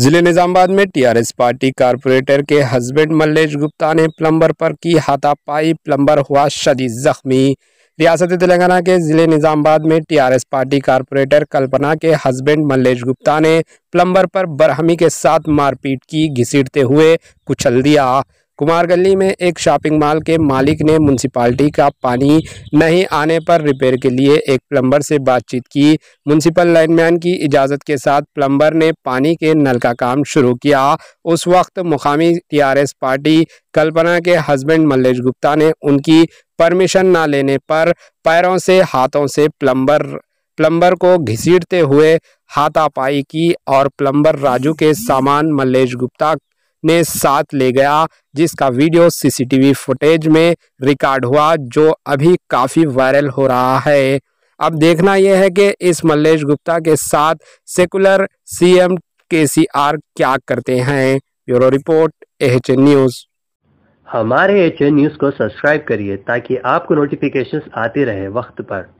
जिले निज़ामबाद में TRS party corporator के हस्बैंड मल्लेश गुप्ता ने प्लम्बर पर की हाथापाई प्लम्बर हुआ शदी जख्मी रियासत तेलंगाना के जिले निज़ामबाद में टीआरएस पार्टी कारपोरेटर कल्पना के हस्बैंड मल्लेश गुप्ता ने प्लम्बर पर बरहमी के साथ मारपीट की घिसीटते हुए कुचल दिया कुमार गली में एक शॉपिंग मॉल के मालिक ने म्यूनसिपाली का पानी नहीं आने पर रिपेयर के लिए एक प्लम्बर से बातचीत की म्यूनसिपल लाइनमैन की इजाज़त के साथ प्लम्बर ने पानी के नल का काम शुरू किया उस वक्त मुकामी टी पार्टी कल्पना के हस्बैंड मल्लेश गुप्ता ने उनकी परमिशन ना लेने पर पैरों से हाथों से प्लम्बर प्लम्बर को घसीटते हुए हाथापाई की और प्लम्बर राजू के सामान मल्लेश गुप्ता ने साथ ले गया जिसका वीडियो सीसीटीवी फुटेज में रिकॉर्ड हुआ जो अभी काफ़ी वायरल हो रहा है अब देखना यह है कि इस मल्लेश गुप्ता के साथ सेकुलर सीएम केसीआर क्या करते हैं ब्यूरो रिपोर्ट एच न्यूज़ हमारे एच न्यूज़ को सब्सक्राइब करिए ताकि आपको नोटिफिकेशंस आते रहे वक्त पर